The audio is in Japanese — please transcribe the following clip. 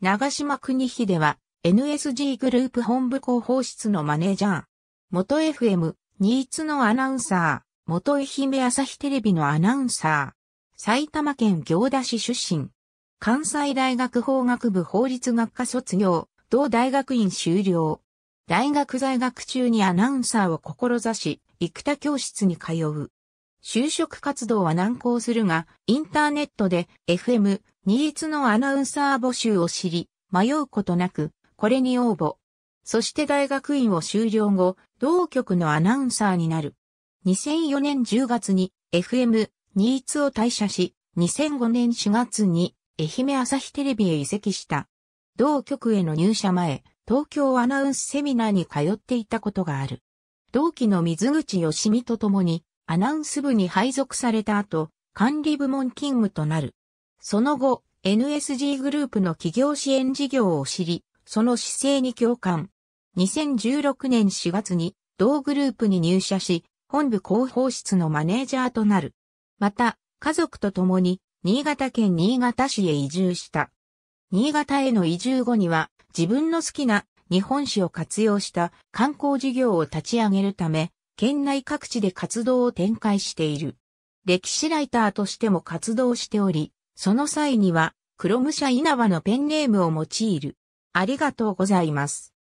長島国秀は NSG グループ本部広報室のマネージャー。元 FM、ニーツのアナウンサー。元愛媛朝日テレビのアナウンサー。埼玉県行田市出身。関西大学法学部法律学科卒業。同大学院修了。大学在学中にアナウンサーを志し、生田教室に通う。就職活動は難航するが、インターネットで FM、ニーツのアナウンサー募集を知り、迷うことなく、これに応募。そして大学院を修了後、同局のアナウンサーになる。2004年10月に FM ニーツを退社し、2005年4月に愛媛朝日テレビへ移籍した。同局への入社前、東京アナウンスセミナーに通っていたことがある。同期の水口し美と共にアナウンス部に配属された後、管理部門勤務となる。その後、NSG グループの企業支援事業を知り、その姿勢に共感。2016年4月に同グループに入社し、本部広報室のマネージャーとなる。また、家族と共に新潟県新潟市へ移住した。新潟への移住後には自分の好きな日本史を活用した観光事業を立ち上げるため、県内各地で活動を展開している。歴史ライターとしても活動しており、その際には、クロム社稲葉のペンネームを用いる。ありがとうございます。